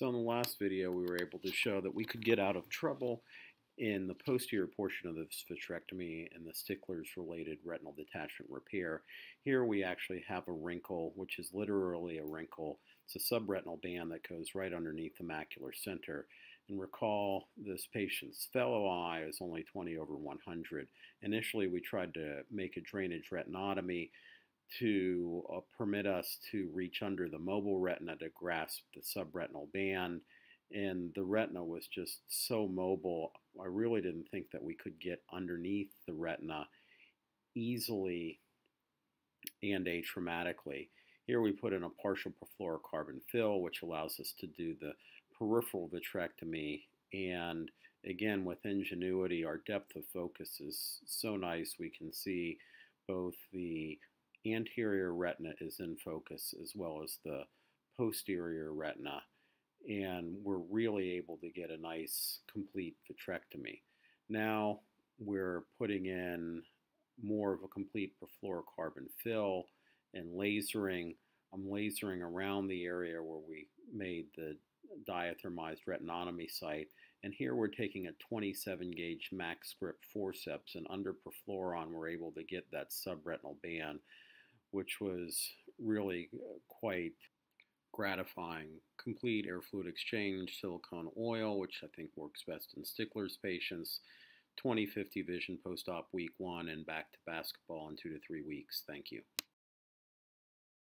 So in the last video, we were able to show that we could get out of trouble in the posterior portion of the vitrectomy and the Stickler's related retinal detachment repair. Here we actually have a wrinkle, which is literally a wrinkle. It's a subretinal band that goes right underneath the macular center. And recall this patient's fellow eye is only 20 over 100. Initially, we tried to make a drainage retinotomy to uh, permit us to reach under the mobile retina to grasp the subretinal band. And the retina was just so mobile, I really didn't think that we could get underneath the retina easily and atraumatically. Here we put in a partial perfluorocarbon fill, which allows us to do the peripheral vitrectomy. And again, with ingenuity, our depth of focus is so nice. We can see both the anterior retina is in focus as well as the posterior retina, and we're really able to get a nice complete vitrectomy. Now we're putting in more of a complete perfluorocarbon fill and lasering. I'm lasering around the area where we made the diathermized retinotomy site. And here we're taking a 27 gauge max forceps and under perfluoron we're able to get that subretinal band which was really uh, quite gratifying. Complete air fluid exchange, silicone oil, which I think works best in Stickler's patients. 2050 vision post-op week one and back to basketball in two to three weeks. Thank you.